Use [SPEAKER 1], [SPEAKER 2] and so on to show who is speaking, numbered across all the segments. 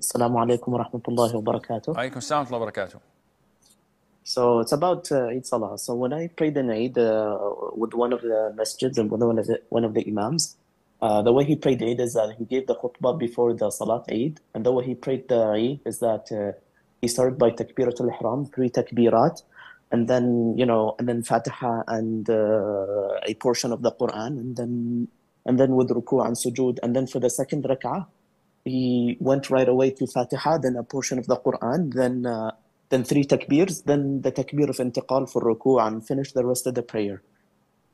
[SPEAKER 1] Assalamu alaikum wa rahmatullahi wa barakatuh.
[SPEAKER 2] salam wa barakatuh.
[SPEAKER 1] So it's about uh, Eid Salah. So when I prayed in Eid uh, with one of the masjids and with one of the, one of the imams, uh, the way he prayed Eid is that he gave the khutbah before the Salat Eid. And the way he prayed the Eid is that uh, he started by Takbiratul Ihram, three takbirat, and then, you know, and then Fatiha and uh, a portion of the Quran, and then and then with ruku' and sujood. And then for the second rak'ah, he went right away to Fatiha, then a portion of the Quran, then uh, then three takbirs, then the takbir of intiqal for ruku' and finish the rest of the prayer.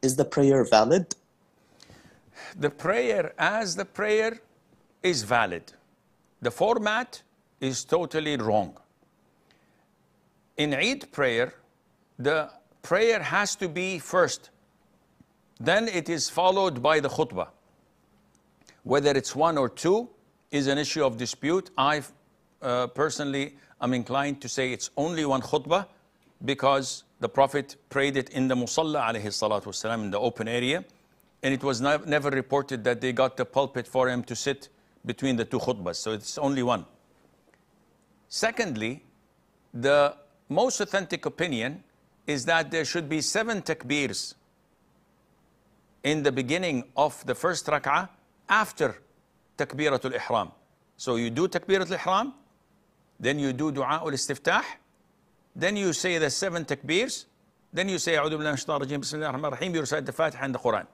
[SPEAKER 1] Is the prayer valid?
[SPEAKER 2] The prayer as the prayer is valid. The format is totally wrong. In Eid prayer, the prayer has to be first. Then it is followed by the khutbah. Whether it's one or two, is an issue of dispute. I uh, personally am inclined to say it's only one khutbah because the Prophet prayed it in the Musalla alayhi salatu wasalam, in the open area. And it was never reported that they got the pulpit for him to sit between the two khutbahs. So it's only one. Secondly, the most authentic opinion is that there should be seven takbirs in the beginning of the first rak'ah after تكبيرة الإحرام. So you do تكبيرة الإحرام, then you do دعاء الاستفتاح, then you say the seven takbirs, then you say أعوذ بالله من الشيطان الرجيم بسم الله الرحمن الرحيم you recite the Fatiha and the Quran.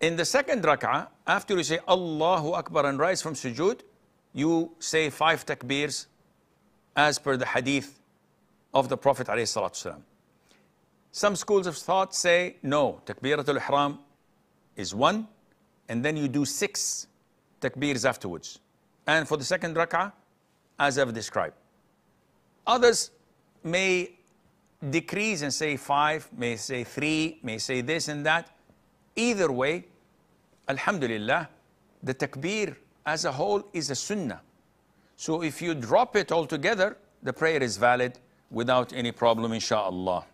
[SPEAKER 2] In the second rak'ah, after you say Allahu Akbar and rise from sujood, you say five takbirs as per the hadith of the Prophet ﷺ. Some schools of thought say no, takbiratul ihram is one, and then you do six takbirs afterwards. And for the second rak'ah, as I've described. Others may decrease and say five, may say three, may say this and that. Either way, alhamdulillah, the takbir as a whole is a sunnah. So if you drop it altogether, the prayer is valid without any problem, insha'Allah.